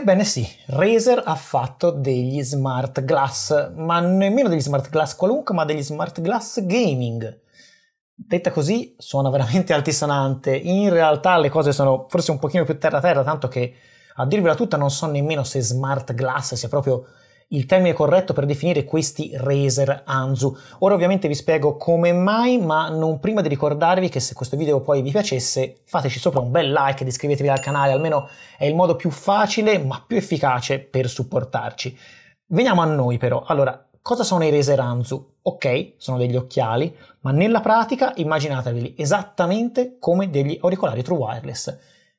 Ebbene sì, Razer ha fatto degli smart glass, ma nemmeno degli smart glass qualunque, ma degli smart glass gaming. Detta così suona veramente altisonante, in realtà le cose sono forse un pochino più terra terra, tanto che a dirvela tutta non so nemmeno se smart glass sia proprio il termine corretto per definire questi Razer Anzu. Ora ovviamente vi spiego come mai, ma non prima di ricordarvi che se questo video poi vi piacesse fateci sopra un bel like ed iscrivetevi al canale, almeno è il modo più facile ma più efficace per supportarci. Veniamo a noi però. Allora, cosa sono i Razer Anzu? Ok, sono degli occhiali, ma nella pratica immaginateveli esattamente come degli auricolari true wireless,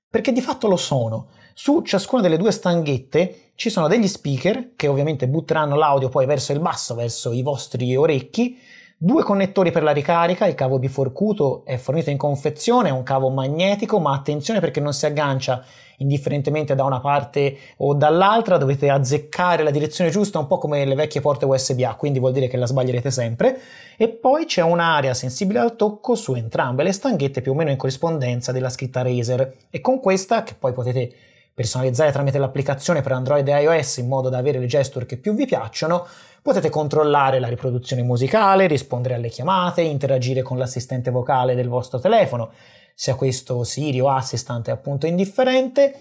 perché di fatto lo sono. Su ciascuna delle due stanghette ci sono degli speaker che ovviamente butteranno l'audio poi verso il basso, verso i vostri orecchi, due connettori per la ricarica, il cavo biforcuto è fornito in confezione, è un cavo magnetico, ma attenzione perché non si aggancia indifferentemente da una parte o dall'altra, dovete azzeccare la direzione giusta, un po' come le vecchie porte USB-A, quindi vuol dire che la sbaglierete sempre. E poi c'è un'area sensibile al tocco su entrambe le stanghette, più o meno in corrispondenza della scritta Razer. E con questa, che poi potete personalizzare tramite l'applicazione per Android e iOS in modo da avere le gesture che più vi piacciono, potete controllare la riproduzione musicale, rispondere alle chiamate, interagire con l'assistente vocale del vostro telefono, sia questo Siri o Assistant è appunto indifferente,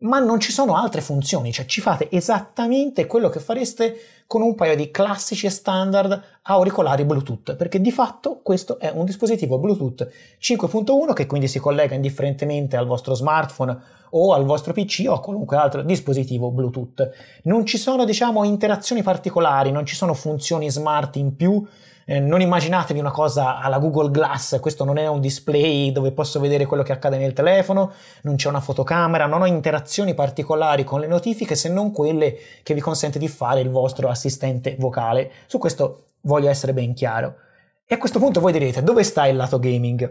ma non ci sono altre funzioni, cioè ci fate esattamente quello che fareste con un paio di classici e standard auricolari Bluetooth, perché di fatto questo è un dispositivo Bluetooth 5.1 che quindi si collega indifferentemente al vostro smartphone o al vostro PC o a qualunque altro dispositivo Bluetooth. Non ci sono, diciamo, interazioni particolari, non ci sono funzioni smart in più, eh, non immaginatevi una cosa alla Google Glass, questo non è un display dove posso vedere quello che accade nel telefono, non c'è una fotocamera, non ho interazioni particolari con le notifiche se non quelle che vi consente di fare il vostro assistente vocale. Su questo voglio essere ben chiaro. E a questo punto voi direte dove sta il lato gaming?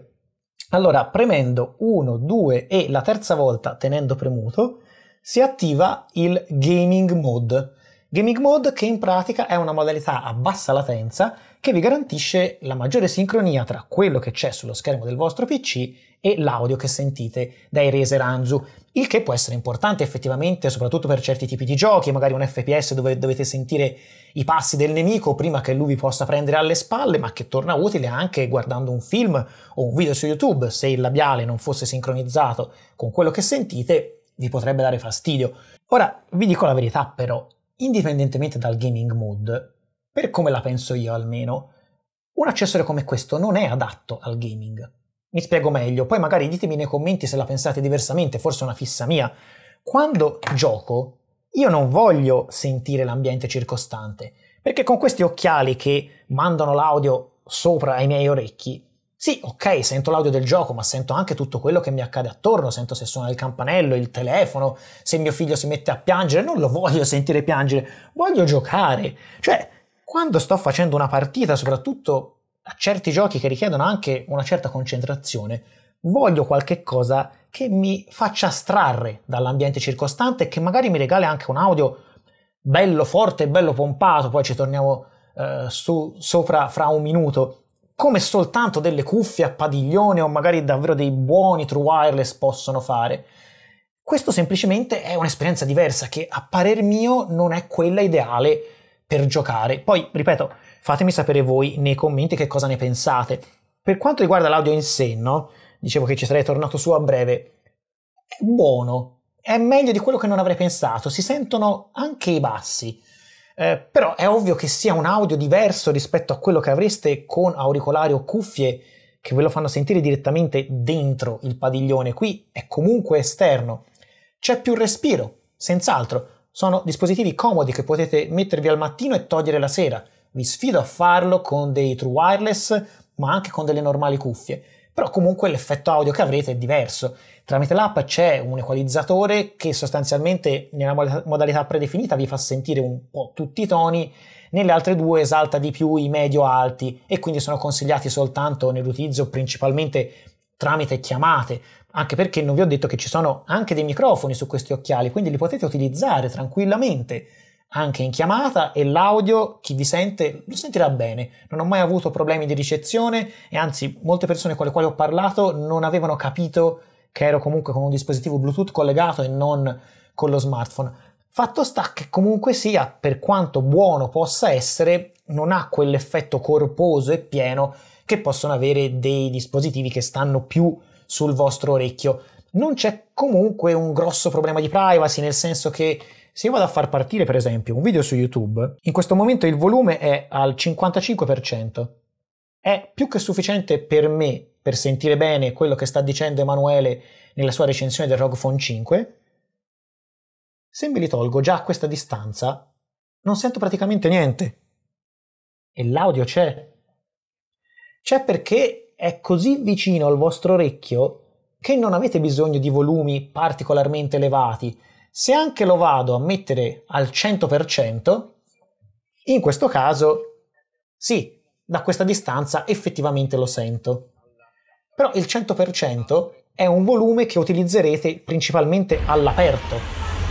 Allora, premendo 1, 2 e la terza volta tenendo premuto, si attiva il gaming mode. Gaming Mode che in pratica è una modalità a bassa latenza che vi garantisce la maggiore sincronia tra quello che c'è sullo schermo del vostro PC e l'audio che sentite dai Razer Anzu, il che può essere importante effettivamente soprattutto per certi tipi di giochi, magari un FPS dove dovete sentire i passi del nemico prima che lui vi possa prendere alle spalle, ma che torna utile anche guardando un film o un video su YouTube, se il labiale non fosse sincronizzato con quello che sentite vi potrebbe dare fastidio. Ora vi dico la verità però, indipendentemente dal gaming mood, per come la penso io almeno, un accessorio come questo non è adatto al gaming. Mi spiego meglio, poi magari ditemi nei commenti se la pensate diversamente, forse è una fissa mia. Quando gioco, io non voglio sentire l'ambiente circostante, perché con questi occhiali che mandano l'audio sopra ai miei orecchi, sì, ok, sento l'audio del gioco, ma sento anche tutto quello che mi accade attorno, sento se suona il campanello, il telefono, se mio figlio si mette a piangere, non lo voglio sentire piangere, voglio giocare. Cioè, quando sto facendo una partita, soprattutto a certi giochi che richiedono anche una certa concentrazione, voglio qualche cosa che mi faccia astrarre dall'ambiente circostante e che magari mi regale anche un audio bello forte bello pompato, poi ci torniamo eh, su, sopra fra un minuto come soltanto delle cuffie a padiglione o magari davvero dei buoni true wireless possono fare. Questo semplicemente è un'esperienza diversa che a parer mio non è quella ideale per giocare. Poi, ripeto, fatemi sapere voi nei commenti che cosa ne pensate. Per quanto riguarda l'audio in sé, no? Dicevo che ci sarei tornato su a breve. È buono, è meglio di quello che non avrei pensato, si sentono anche i bassi. Eh, però è ovvio che sia un audio diverso rispetto a quello che avreste con auricolari o cuffie che ve lo fanno sentire direttamente dentro il padiglione. Qui è comunque esterno. C'è più respiro, senz'altro. Sono dispositivi comodi che potete mettervi al mattino e togliere la sera. Vi sfido a farlo con dei true wireless, ma anche con delle normali cuffie però comunque l'effetto audio che avrete è diverso. Tramite l'app c'è un equalizzatore che sostanzialmente nella modalità predefinita vi fa sentire un po' tutti i toni, nelle altre due esalta di più i medio-alti e quindi sono consigliati soltanto nell'utilizzo principalmente tramite chiamate, anche perché non vi ho detto che ci sono anche dei microfoni su questi occhiali, quindi li potete utilizzare tranquillamente anche in chiamata e l'audio, chi vi sente, lo sentirà bene. Non ho mai avuto problemi di ricezione e anzi molte persone con le quali ho parlato non avevano capito che ero comunque con un dispositivo Bluetooth collegato e non con lo smartphone. Fatto sta che comunque sia, per quanto buono possa essere, non ha quell'effetto corposo e pieno che possono avere dei dispositivi che stanno più sul vostro orecchio non c'è comunque un grosso problema di privacy, nel senso che se io vado a far partire, per esempio, un video su YouTube, in questo momento il volume è al 55%. È più che sufficiente per me per sentire bene quello che sta dicendo Emanuele nella sua recensione del ROG Phone 5. Se me li tolgo già a questa distanza, non sento praticamente niente. E l'audio c'è. C'è perché è così vicino al vostro orecchio che non avete bisogno di volumi particolarmente elevati. Se anche lo vado a mettere al 100%, in questo caso sì, da questa distanza effettivamente lo sento. Però il 100% è un volume che utilizzerete principalmente all'aperto,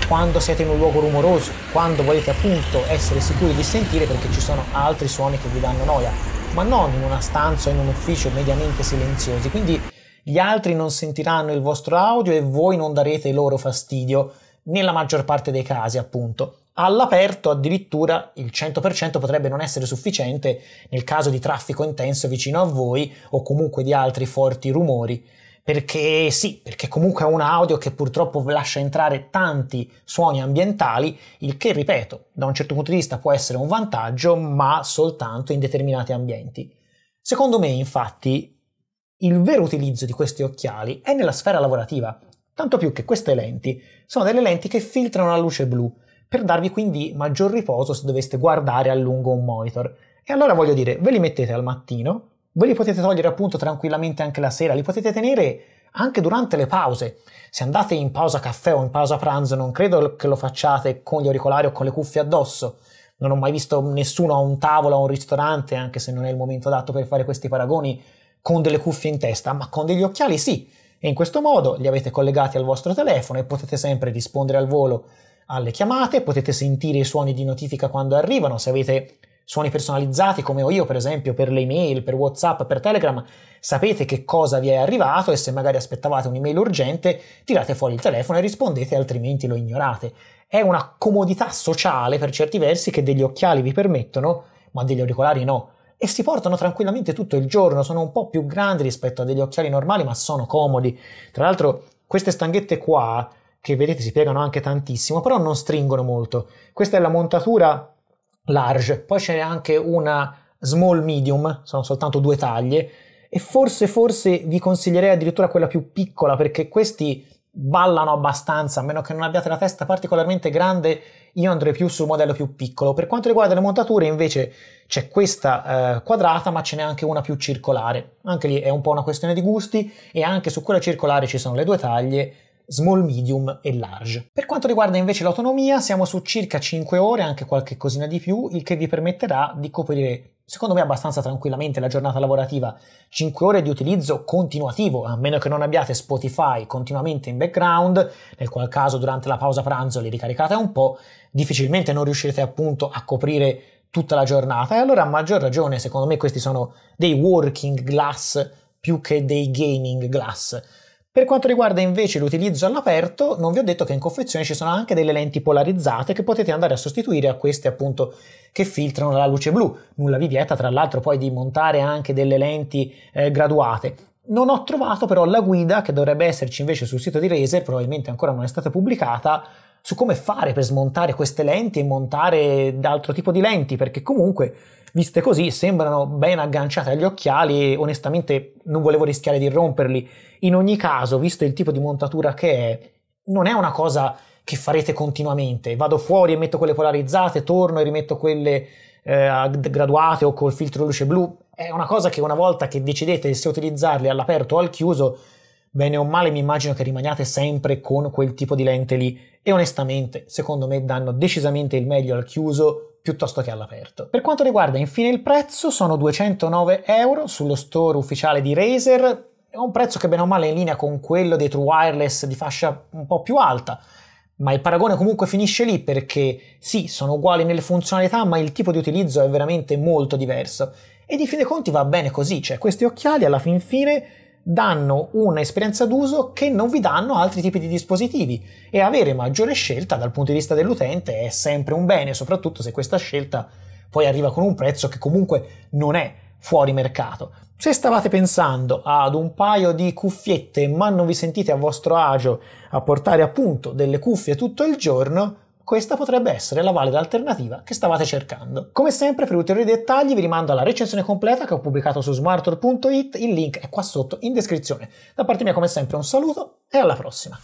quando siete in un luogo rumoroso, quando volete appunto essere sicuri di sentire perché ci sono altri suoni che vi danno noia, ma non in una stanza o in un ufficio mediamente silenziosi. Quindi gli altri non sentiranno il vostro audio e voi non darete loro fastidio, nella maggior parte dei casi appunto. All'aperto addirittura il 100% potrebbe non essere sufficiente nel caso di traffico intenso vicino a voi o comunque di altri forti rumori perché sì, perché comunque è un audio che purtroppo lascia entrare tanti suoni ambientali, il che, ripeto, da un certo punto di vista può essere un vantaggio, ma soltanto in determinati ambienti. Secondo me, infatti, il vero utilizzo di questi occhiali è nella sfera lavorativa, tanto più che queste lenti sono delle lenti che filtrano la luce blu, per darvi quindi maggior riposo se doveste guardare a lungo un monitor. E allora voglio dire, ve li mettete al mattino, ve li potete togliere appunto tranquillamente anche la sera, li potete tenere anche durante le pause. Se andate in pausa caffè o in pausa pranzo, non credo che lo facciate con gli auricolari o con le cuffie addosso. Non ho mai visto nessuno a un tavolo, o a un ristorante, anche se non è il momento adatto per fare questi paragoni, con delle cuffie in testa, ma con degli occhiali sì. E in questo modo li avete collegati al vostro telefono e potete sempre rispondere al volo alle chiamate, potete sentire i suoni di notifica quando arrivano, se avete suoni personalizzati come ho io per esempio per le email, per Whatsapp, per Telegram, sapete che cosa vi è arrivato e se magari aspettavate un'email urgente tirate fuori il telefono e rispondete altrimenti lo ignorate. È una comodità sociale per certi versi che degli occhiali vi permettono, ma degli auricolari no e si portano tranquillamente tutto il giorno, sono un po' più grandi rispetto a degli occhiali normali, ma sono comodi. Tra l'altro queste stanghette qua, che vedete si piegano anche tantissimo, però non stringono molto. Questa è la montatura large, poi c'è anche una small medium, sono soltanto due taglie, e forse, forse vi consiglierei addirittura quella più piccola perché questi ballano abbastanza, a meno che non abbiate la testa particolarmente grande, io andrei più sul modello più piccolo. Per quanto riguarda le montature, invece, c'è questa eh, quadrata, ma ce n'è anche una più circolare. Anche lì è un po' una questione di gusti e anche su quella circolare ci sono le due taglie small, medium e large. Per quanto riguarda invece l'autonomia, siamo su circa 5 ore, anche qualche cosina di più, il che vi permetterà di coprire secondo me abbastanza tranquillamente la giornata lavorativa. 5 ore di utilizzo continuativo, a meno che non abbiate Spotify continuamente in background, nel qual caso durante la pausa pranzo li ricaricate un po', difficilmente non riuscirete appunto a coprire tutta la giornata e allora a maggior ragione secondo me questi sono dei working glass più che dei gaming glass per quanto riguarda invece l'utilizzo all'aperto, non vi ho detto che in confezione ci sono anche delle lenti polarizzate che potete andare a sostituire a queste appunto che filtrano la luce blu. Nulla vi vieta tra l'altro poi di montare anche delle lenti eh, graduate. Non ho trovato però la guida che dovrebbe esserci invece sul sito di Razer, probabilmente ancora non è stata pubblicata, su come fare per smontare queste lenti e montare d'altro tipo di lenti, perché comunque, viste così, sembrano ben agganciate agli occhiali e onestamente non volevo rischiare di romperli. In ogni caso, visto il tipo di montatura che è, non è una cosa che farete continuamente. Vado fuori e metto quelle polarizzate, torno e rimetto quelle eh, graduate o col filtro luce blu. È una cosa che una volta che decidete se utilizzarle all'aperto o al chiuso, bene o male mi immagino che rimaniate sempre con quel tipo di lente lì e onestamente secondo me danno decisamente il meglio al chiuso piuttosto che all'aperto. Per quanto riguarda infine il prezzo sono 209 euro sullo store ufficiale di Razer, è un prezzo che bene o male è in linea con quello dei True Wireless di fascia un po' più alta, ma il paragone comunque finisce lì perché sì, sono uguali nelle funzionalità, ma il tipo di utilizzo è veramente molto diverso. E di fine conti va bene così, cioè questi occhiali alla fin fine danno un'esperienza d'uso che non vi danno altri tipi di dispositivi e avere maggiore scelta dal punto di vista dell'utente è sempre un bene, soprattutto se questa scelta poi arriva con un prezzo che comunque non è fuori mercato. Se stavate pensando ad un paio di cuffiette ma non vi sentite a vostro agio a portare appunto delle cuffie tutto il giorno, questa potrebbe essere la valida alternativa che stavate cercando. Come sempre, per ulteriori dettagli vi rimando alla recensione completa che ho pubblicato su smartor.it, il link è qua sotto in descrizione. Da parte mia, come sempre, un saluto e alla prossima!